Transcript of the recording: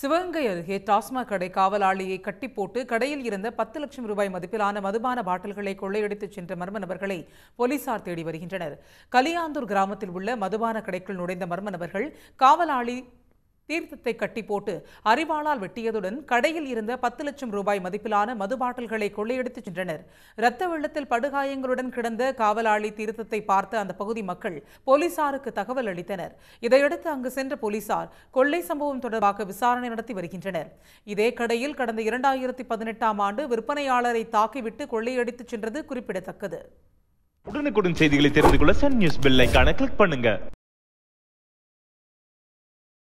சிவகங்கை அருகே டாஸ்மாக் கடை காவலாளியை கட்டி போட்டு கடையில் இருந்த பத்து லட்சம் ரூபாய் மதிப்பிலான மதுபான பாட்டில்களை கொள்ளையடித்துச் சென்ற மர்ம நபர்களை போலீசார் தேடி வருகின்றனர் கலியாந்தூர் கிராமத்தில் உள்ள மதுபான கடைக்குள் நுழைந்த மர்ம நபர்கள் காவலாளி தீர்த்தத்தை கட்டி போட்டு அறிவாளால் வெட்டியதுடன் கடையில் இருந்த பத்து லட்சம் ரூபாய் மதிப்பிலான மது பாட்டில்களை கொள்ளையடித்துச் சென்றனர் இரத்த வெள்ளத்தில் படுகாயங்களுடன் கிடந்த காவலாளி தீர்த்தத்தை பார்த்த அந்த பகுதி மக்கள் போலீசாருக்கு தகவல் அளித்தனர் இதையடுத்து அங்கு சென்ற போலீசார் கொள்ளை சம்பவம் தொடர்பாக விசாரணை நடத்தி வருகின்றனர் இதே கடையில் கடந்த இரண்டாயிரத்தி பதினெட்டாம் ஆண்டு விற்பனையாளரை தாக்கிவிட்டு கொள்ளையடித்துச் சென்றது குறிப்பிடத்தக்கது உடனுக்குடன் செய்திகளை தெரிந்து கொள்ள சன் நியூஸ் பில்லைக்கான கிளிக் பண்ணுங்க